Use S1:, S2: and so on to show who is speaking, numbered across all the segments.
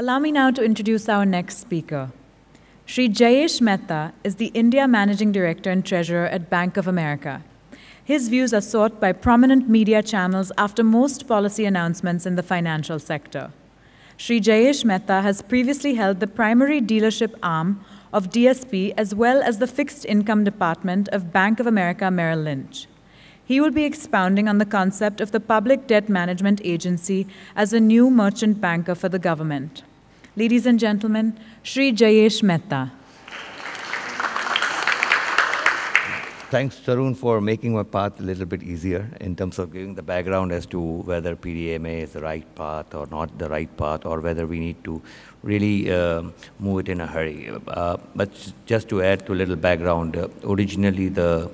S1: Allow me now to introduce our next speaker. Sri Jayesh Mehta is the India Managing Director and Treasurer at Bank of America. His views are sought by prominent media channels after most policy announcements in the financial sector. Sri Jayesh Mehta has previously held the primary dealership arm of DSP as well as the fixed income department of Bank of America Merrill Lynch. He will be expounding on the concept of the Public Debt Management Agency as a new merchant banker for the government. Ladies and gentlemen, Sri Jayesh Mehta. Thanks, Tarun, for making my path a little bit easier in terms of giving the background as to whether PDMA is the right path or not the right path, or whether we need to really uh, move it in a hurry. Uh, but just to add to a little background, uh, originally the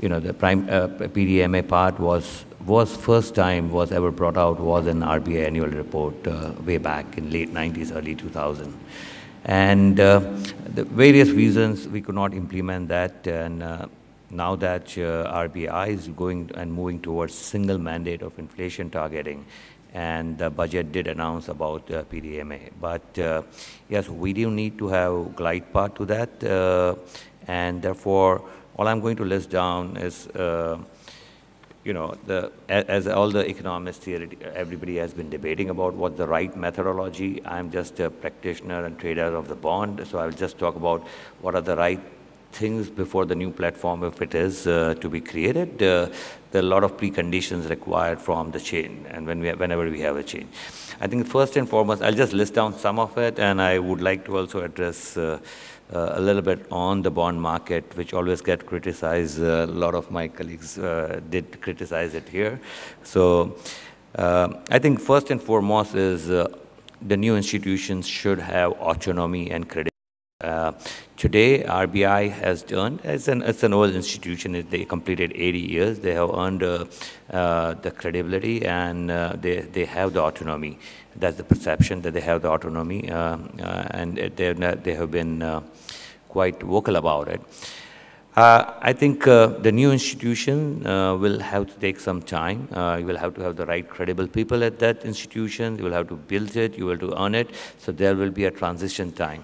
S1: you know the prime uh, PDMA part was was first time was ever brought out was an RBI annual report uh, way back in late 90s, early 2000. And uh, the various reasons we could not implement that. And uh, now that uh, RBI is going and moving towards single mandate of inflation targeting, and the budget did announce about uh, PDMA. But uh, yes, we do need to have glide path to that. Uh, and therefore, all I'm going to list down is you know, the, as all the economists here, everybody has been debating about what the right methodology. I'm just a practitioner and trader of the bond, so I'll just talk about what are the right things before the new platform if it is uh, to be created. Uh, there are a lot of preconditions required from the chain and when we, whenever we have a chain. I think first and foremost, I'll just list down some of it and I would like to also address uh, uh, a little bit on the bond market, which always get criticized. A lot of my colleagues uh, did criticize it here. So uh, I think first and foremost is uh, the new institutions should have autonomy and credit. Uh, today, RBI has earned, it's an, it's an old institution, they completed 80 years, they have earned uh, uh, the credibility and uh, they, they have the autonomy. That's the perception that they have the autonomy uh, and they, they have been quite vocal about it. I think the new institution will have to take some time. you will have to have the right credible people at that institution. You will have to build it. You will have to earn it. So there will be a transition time.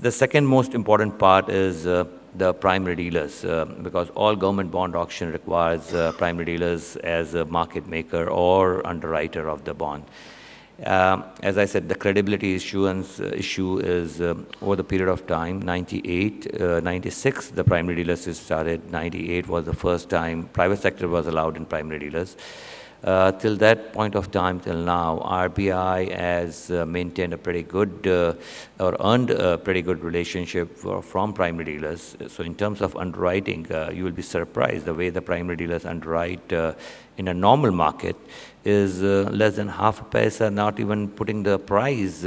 S1: The second most important part is uh, the primary dealers uh, because all government bond auction requires uh, primary dealers as a market maker or underwriter of the bond. Um, as I said, the credibility issuance uh, issue is um, over the period of time, 98, uh, 96, the primary dealers started, 98 was the first time private sector was allowed in primary dealers. Uh, till that point of time, till now, RBI has uh, maintained a pretty good uh, or earned a pretty good relationship for, from primary dealers. So in terms of underwriting, uh, you will be surprised the way the primary dealers underwrite uh, in a normal market is uh, less than half a paisa, not even putting the price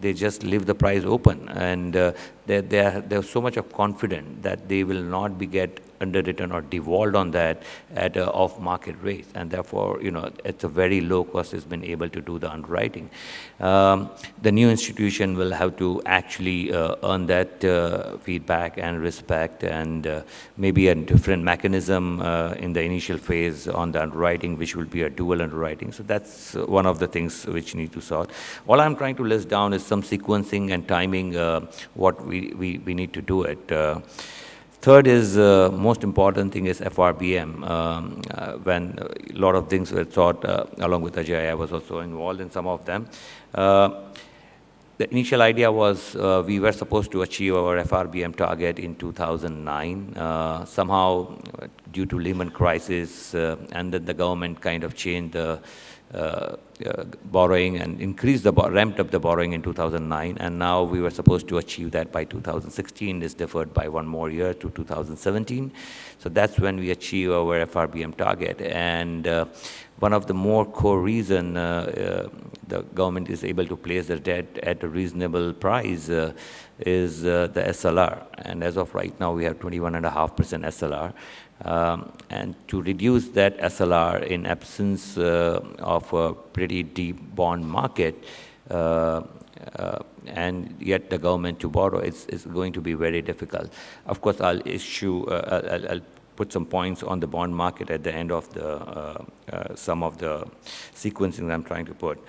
S1: they just leave the price open and uh, they, they, are, they are so much of that they will not be get underwritten or devolved on that at uh, off market rates. And therefore, you know, at a very low cost, it's been able to do the underwriting. Um, the new institution will have to actually uh, earn that uh, feedback and respect and uh, maybe a different mechanism uh, in the initial phase on the underwriting, which will be a dual underwriting. So that's one of the things which need to sort. All I'm trying to list down is some sequencing and timing uh, what we, we, we need to do it. Third is uh, most important thing is FRBM. Um, uh, when a lot of things were thought, uh, along with Ajay, I was also involved in some of them. Uh, the initial idea was uh, we were supposed to achieve our FRBM target in 2009. Uh, somehow, due to Lehman crisis, uh, and then the government kind of changed the uh, uh, borrowing and increased the ramped up the borrowing in 2009, and now we were supposed to achieve that by 2016 is deferred by one more year to 2017. So that's when we achieve our FRBM target, and one of the more core reason uh, uh, the government is able to place the debt at a reasonable price uh, is the SLR. And as of right now, we have 21.5% SLR. Um, and to reduce that SLR in absence uh, of a pretty deep bond market, uh, uh, and yet the government to borrow is, is going to be very difficult. Of course, I'll issue, uh, I'll, I'll, put some points on the bond market at the end of the, uh, uh, some of the sequencing that I'm trying to put.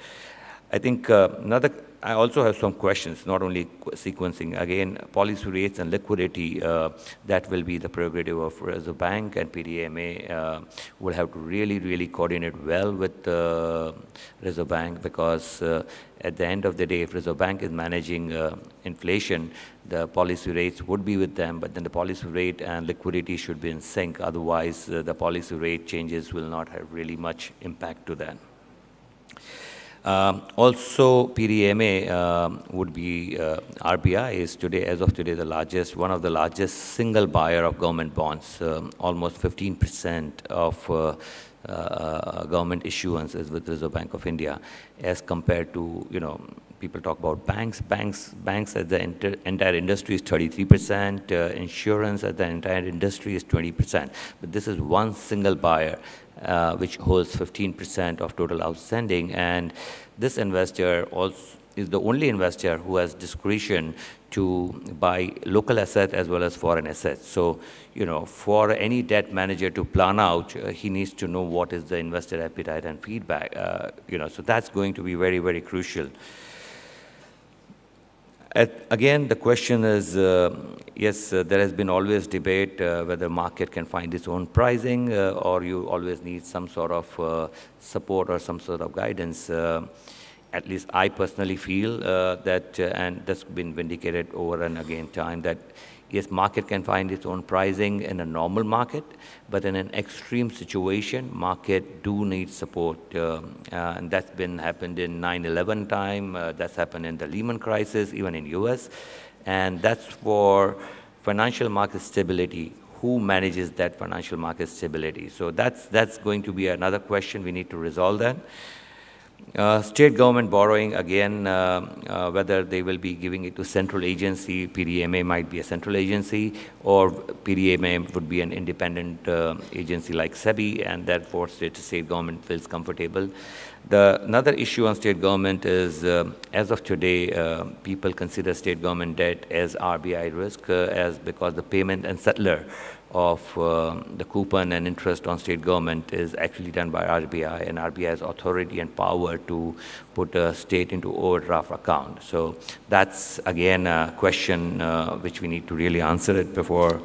S1: I think another I also have some questions, not only sequencing. Again, policy rates and liquidity, uh, that will be the prerogative of Reserve Bank and PDMA uh, will have to really, really coordinate well with uh, Reserve Bank because uh, at the end of the day, if Reserve Bank is managing uh, inflation, the policy rates would be with them, but then the policy rate and liquidity should be in sync. Otherwise, uh, the policy rate changes will not have really much impact to that. Um, also, PDMA um, would be, uh, RBI is today, as of today, the largest, one of the largest single buyer of government bonds. Um, almost 15% of uh, uh, uh, government issuance is with Reserve Bank of India as compared to, you know, people talk about banks. Banks, banks as the entire industry is 33%. Uh, insurance as the entire industry is 20%. But this is one single buyer, uh, which holds 15% of total outstanding. And this investor also is the only investor who has discretion to buy local assets as well as foreign assets. So, you know, for any debt manager to plan out, uh, he needs to know what is the investor appetite and feedback. Uh, you know, so that's going to be very, very crucial. At, again, the question is, uh, yes, uh, there has been always debate uh, whether market can find its own pricing uh, or you always need some sort of uh, support or some sort of guidance. Uh, at least I personally feel that, and that's been vindicated over and again time, that yes, market can find its own pricing in a normal market, but in an extreme situation, market do need support. Um, uh, and that's been happened in 9-11 time, uh, that's happened in the Lehman crisis, even in US. And that's for financial market stability, who manages that financial market stability? So that's, that's going to be another question. We need to resolve that. Uh, state government borrowing, again, uh, uh, whether they will be giving it to central agency, PDMA might be a central agency, or PDMA would be an independent uh, agency like SEBI, and therefore state to state government feels comfortable. The, another issue on state government is, uh, as of today, uh, people consider state government debt as RBI risk, uh, as because the payment and settler of uh, the coupon and interest on state government is actually done by RBI and RBI has authority and power to put a state into overdraft account. So that's again a question uh, which we need to really answer it before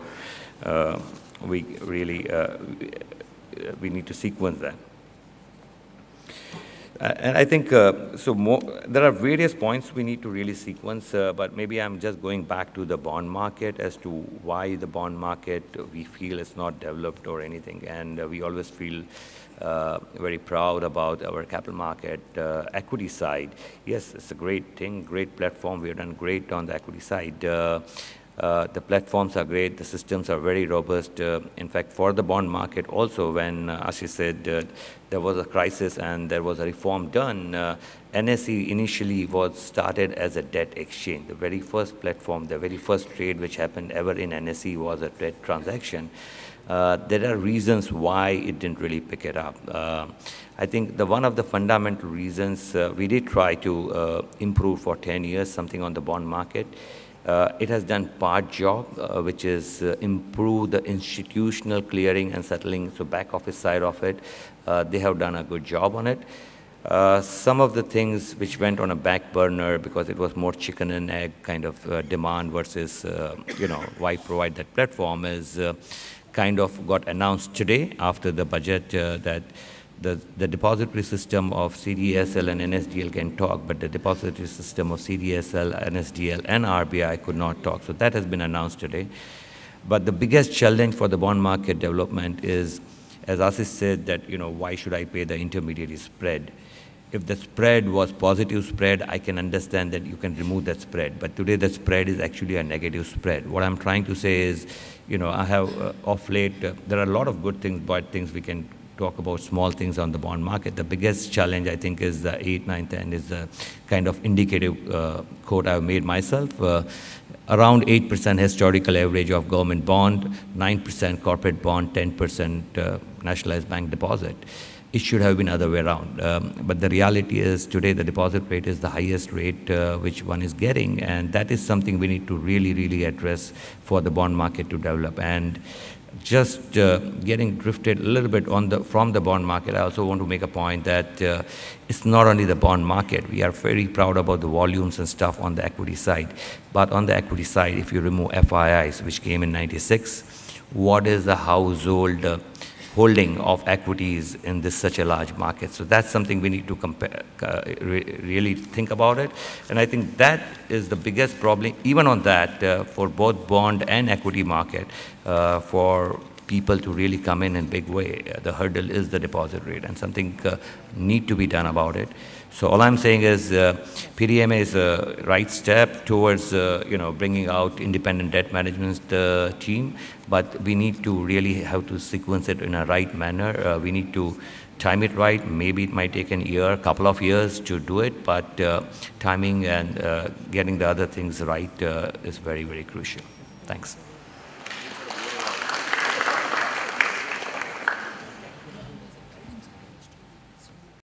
S1: uh, we really, we need to sequence that. Uh, and I think uh, so. More, there are various points we need to really sequence, uh, but maybe I'm just going back to the bond market as to why the bond market we feel is not developed or anything, and we always feel. Uh, very proud about our capital market uh, equity side. Yes, it's a great thing, great platform. We have done great on the equity side. Uh, uh, the platforms are great, the systems are very robust. Uh, in fact, for the bond market also, when uh, you said uh, there was a crisis and there was a reform done, uh, NSE initially was started as a debt exchange. The very first platform, the very first trade which happened ever in NSE was a debt transaction. Uh, there are reasons why it didn't really pick it up. Uh, I think the one of the fundamental reasons uh, we did try to uh, improve for 10 years something on the bond market uh, it has done part job, uh, which is uh, improve the institutional clearing and settling, so back office side of it. Uh, they have done a good job on it. Uh, some of the things which went on a back burner because it was more chicken and egg kind of uh, demand versus, you know, why provide that platform is kind of got announced today after the budget that the, the depository system of CDSL and NSDL can talk, but the depository system of CDSL, NSDL, and RBI could not talk. So that has been announced today. But the biggest challenge for the bond market development is, as Asis said, that you know why should I pay the intermediary spread? If the spread was positive spread, I can understand that you can remove that spread. But today the spread is actually a negative spread. What I'm trying to say is, you know, I have uh, off late. Uh, there are a lot of good things, bad things we can talk about small things on the bond market. The biggest challenge, I think, is the 8, 9, 10 is the kind of indicative uh, quote I've made myself. Uh, around 8% historical average of government bond, 9% corporate bond, 10% uh, nationalized bank deposit. It should have been other way around. Um, but the reality is today the deposit rate is the highest rate uh, which one is getting, and that is something we need to really, really address for the bond market to develop. And just uh, getting drifted a little bit the, from the bond market, I also want to make a point that uh, it's not only the bond market. We are very proud about the volumes and stuff on the equity side. But on the equity side, if you remove FIIs, which came in 96, what is the household uh, holding of equities in this such a large market. So that's something we need to compare, uh, re really think about it. And I think that is the biggest problem, even on that, uh, for both bond and equity market, uh, for people to really come in in big way. Uh, the hurdle is the deposit rate, and something uh, need to be done about it. So all I'm saying is uh, PDMA is a right step towards uh, you know bringing out independent debt management uh, team, but we need to really have to sequence it in a right manner. Uh, we need to time it right. Maybe it might take an year, couple of years to do it, but uh, timing and getting the other things right is very very crucial. Thanks.